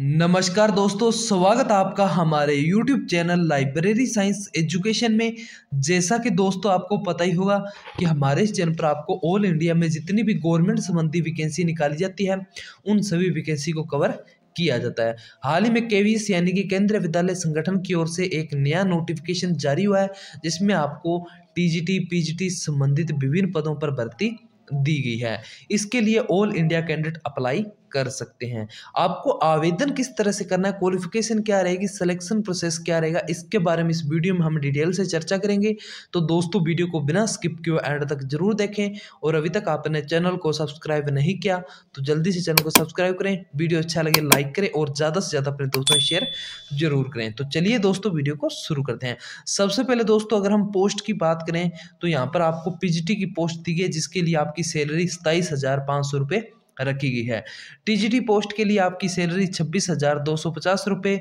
नमस्कार दोस्तों स्वागत आपका हमारे YouTube channel library science education में जैसा कि दोस्तों आपको पता ही होगा कि हमारे इस चैनल पर आपको ऑल इंडिया में जितनी भी गवर्नमेंट संबंधी वैकेंसी निकाली जाती है उन सभी वैकेंसी को कवर किया जाता है हाल ही में केवीएस यानी कि केंद्रीय विद्यालय संगठन की ओर से एक नया नोटिफिकेशन जारी हुआ है जिसमें आपको टी पीजीटी संबंधित विभिन्न पदों पर भर्ती दी गई है इसके लिए ऑल इंडिया कैंडिडेट अप्लाई कर सकते हैं आपको आवेदन किस तरह से करना है क्वालिफिकेशन क्या रहेगी सिलेक्शन प्रोसेस क्या रहेगा इसके बारे में इस वीडियो में हम डिटेल से चर्चा करेंगे तो दोस्तों वीडियो को बिना स्किप किए एंड तक जरूर देखें और अभी तक आपने चैनल को सब्सक्राइब नहीं किया तो जल्दी से चैनल को सब्सक्राइब करें वीडियो अच्छा लगे लाइक करें और ज़्यादा से ज़्यादा अपने दोस्तों में शेयर जरूर करें तो चलिए दोस्तों वीडियो को शुरू करते हैं सबसे पहले दोस्तों अगर हम पोस्ट की बात करें तो यहाँ पर आपको पीजीटी की पोस्ट दी गई जिसके लिए आपकी सैलरी सताईस हज़ार पाँच सौ रुपये रखी गई है टीजीटी पोस्ट के लिए आपकी सैलरी छब्बीस हज़ार दो सौ पचास रुपये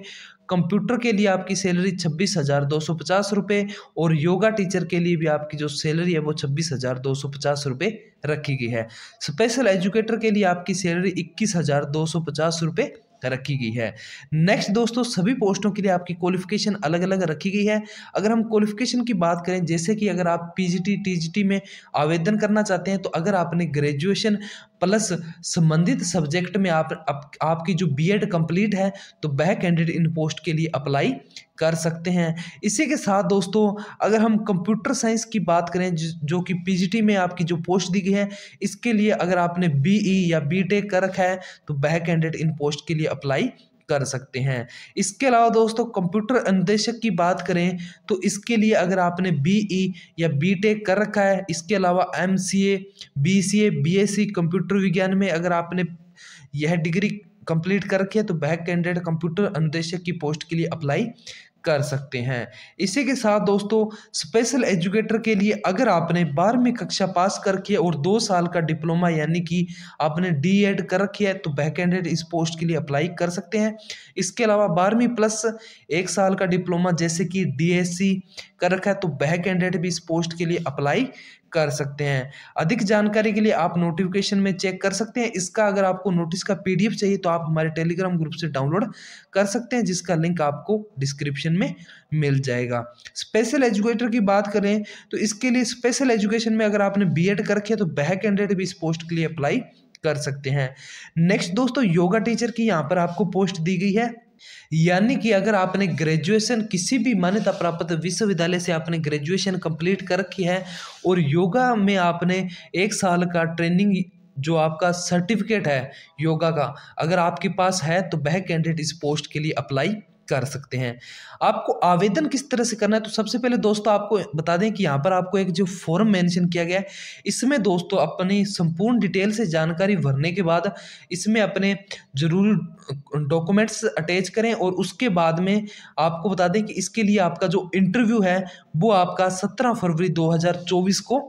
कंप्यूटर के लिए आपकी सैलरी छब्बीस हज़ार दो सौ पचास रुपये और योगा टीचर के लिए भी आपकी जो सैलरी है वो छब्बीस हज़ार दो सौ पचास रुपये रखी गई है स्पेशल एजुकेटर के लिए आपकी सैलरी इक्कीस हज़ार दो सौ पचास रुपये रखी गई है नेक्स्ट दोस्तों सभी पोस्टों के लिए आपकी क्वालिफिकेशन अलग अलग रखी गई है अगर हम क्वालिफिकेशन की बात करें जैसे कि अगर आप पीजीटी टीजीटी में आवेदन करना चाहते हैं तो अगर आपने ग्रेजुएशन प्लस संबंधित सब्जेक्ट में आप, आप आपकी जो बीएड कंप्लीट है तो वह कैंडिडेट इन पोस्ट के लिए अप्लाई कर सकते हैं इसी के साथ दोस्तों अगर हम कंप्यूटर साइंस की बात करें जो कि पीजीटी में आपकी जो पोस्ट दी गई है इसके लिए अगर आपने बीई e या बीटेक कर रखा है तो वह कैंडिडेट इन पोस्ट के लिए अप्लाई कर सकते हैं इसके अलावा दोस्तों कंप्यूटर अन्वेषक की बात करें तो इसके लिए अगर आपने बीई e या बीटेक कर रखा है इसके अलावा एमसीए बीसीए बीएससी कंप्यूटर विज्ञान में अगर आपने यह डिग्री कंप्लीट कर रखी है तो बैक कैंडिडेट कंप्यूटर अनुदेशक की पोस्ट के लिए अप्लाई कर सकते हैं इसी के साथ दोस्तों स्पेशल एजुकेटर के लिए अगर आपने बारहवीं कक्षा पास करके और दो साल का डिप्लोमा यानी कि आपने डीएड कर रखी है तो बैक एंडेड इस पोस्ट के लिए अप्लाई कर सकते हैं इसके अलावा बारहवीं प्लस एक साल का डिप्लोमा जैसे कि डीएससी कर रखा है तो बैक एंडेड भी इस पोस्ट के लिए अप्लाई कर सकते हैं अधिक जानकारी के लिए आप नोटिफिकेशन में चेक कर सकते हैं इसका अगर आपको नोटिस का पीडीएफ चाहिए तो आप हमारे टेलीग्राम ग्रुप से डाउनलोड कर सकते हैं जिसका लिंक आपको डिस्क्रिप्शन एजुकेशन में मिल जाएगा स्पेशल एजुकेटर की बात करें तो इसके लिए स्पेशल एजुकेशन में अगर आपने बी एड करके तो बह कैंडिडेट भी इस पोस्ट के लिए अप्लाई कर सकते हैं नेक्स्ट दोस्तों योगा टीचर की यहाँ पर आपको पोस्ट दी गई है यानी कि अगर आपने ग्रेजुएशन किसी भी मान्यता प्राप्त विश्वविद्यालय से आपने ग्रेजुएशन कंप्लीट कर रखी है और योगा में आपने एक साल का ट्रेनिंग जो आपका सर्टिफिकेट है योगा का अगर आपके पास है तो वह कैंडिडेट इस पोस्ट के लिए अप्लाई कर सकते हैं आपको आवेदन किस तरह से करना है तो सबसे पहले दोस्तों आपको बता दें कि यहाँ पर आपको एक जो फॉर्म मेंशन किया गया है इसमें दोस्तों अपनी संपूर्ण डिटेल से जानकारी भरने के बाद इसमें अपने जरूर डॉक्यूमेंट्स अटैच करें और उसके बाद में आपको बता दें कि इसके लिए आपका जो इंटरव्यू है वो आपका सत्रह फरवरी 2024 को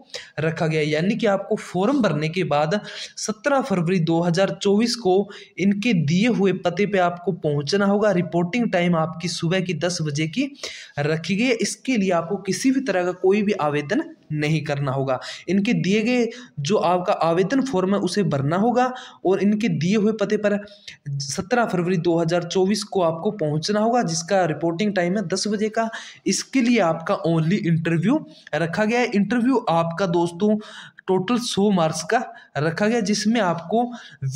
रखा गया यानी कि आपको फॉर्म भरने के बाद सत्रह फरवरी 2024 को इनके दिए हुए पते पे आपको पहुंचना होगा रिपोर्टिंग टाइम आपकी सुबह की दस बजे की रखी गई इसके लिए आपको किसी भी तरह का कोई भी आवेदन नहीं करना होगा इनके दिए गए जो आपका आवेदन फॉर्म है उसे भरना होगा और इनके दिए हुए पते पर सत्रह फरवरी 2024 को आपको पहुंचना होगा जिसका रिपोर्टिंग टाइम है दस बजे का इसके लिए आपका ओनली इंटरव्यू रखा गया है इंटरव्यू आपका दोस्तों टोटल सौ मार्क्स का रखा गया जिसमें आपको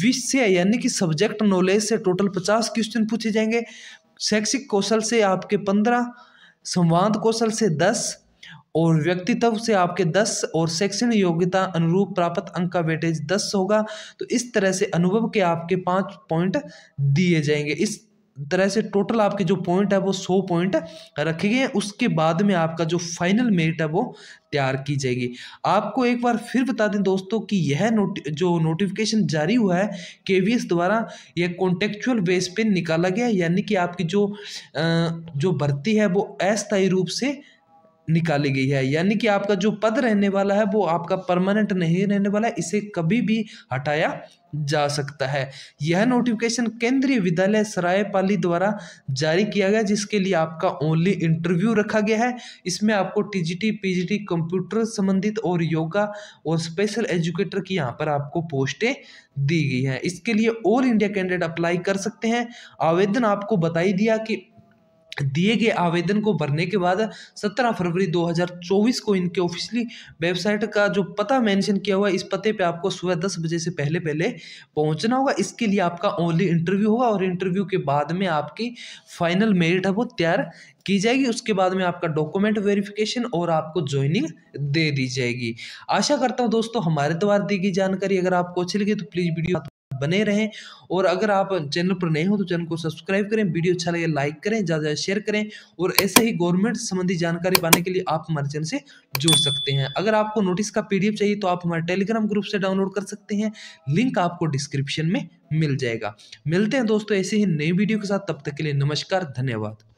विषय यानी कि सब्जेक्ट नॉलेज से टोटल पचास क्वेश्चन पूछे जाएंगे शैक्षिक कौशल से आपके पंद्रह संवाद कौशल से दस और व्यक्तित्व से आपके 10 और शैक्षणिक योग्यता अनुरूप प्राप्त अंक का वेटेज 10 होगा तो इस तरह से अनुभव के आपके पाँच पॉइंट दिए जाएंगे इस तरह से टोटल आपके जो पॉइंट है वो सौ पॉइंट रखे गए उसके बाद में आपका जो फाइनल मेरिट है वो तैयार की जाएगी आपको एक बार फिर बता दें दोस्तों कि यह नोटि जो नोटिफिकेशन जारी हुआ है के द्वारा यह कॉन्टेक्चुअल बेस पे निकाला गया यानी कि आपकी जो जो भर्ती है वो अस्थायी रूप से निकाली गई है यानी कि आपका जो पद रहने वाला है वो आपका परमानेंट नहीं रहने वाला है इसे कभी भी हटाया जा सकता है यह नोटिफिकेशन केंद्रीय विद्यालय सरायपाली द्वारा जारी किया गया जिसके लिए आपका ओनली इंटरव्यू रखा गया है इसमें आपको टीजीटी पीजीटी कंप्यूटर संबंधित और योगा और स्पेशल एजुकेटर की यहाँ पर आपको पोस्टें दी गई हैं इसके लिए ऑल इंडिया कैंडिडेट अप्लाई कर सकते हैं आवेदन आपको बताई दिया कि दिए गए आवेदन को भरने के बाद 17 फरवरी 2024 को इनके ऑफिशियली वेबसाइट का जो पता मेंशन किया हुआ है इस पते पे आपको सुबह दस बजे से पहले पहले पहुंचना होगा इसके लिए आपका ओनली इंटरव्यू होगा और इंटरव्यू के बाद में आपकी फाइनल मेरिट है वो तैयार की जाएगी उसके बाद में आपका डॉक्यूमेंट वेरिफिकेशन और आपको ज्वाइनिंग दे दी जाएगी आशा करता हूँ दोस्तों हमारे द्वारा दी गई जानकारी अगर आपको अच्छी लगी तो प्लीज़ वीडियो बने रहें और अगर आप चैनल पर नए हो तो चैनल को सब्सक्राइब करें वीडियो अच्छा लगे लाइक करें ज़्यादा ज़्यादा शेयर करें और ऐसे ही गवर्नमेंट संबंधी जानकारी पाने के लिए आप हमारे चैनल से जुड़ सकते हैं अगर आपको नोटिस का पी चाहिए तो आप हमारे टेलीग्राम ग्रुप से डाउनलोड कर सकते हैं लिंक आपको डिस्क्रिप्शन में मिल जाएगा मिलते हैं दोस्तों ऐसे ही नई वीडियो के साथ तब तक के लिए नमस्कार धन्यवाद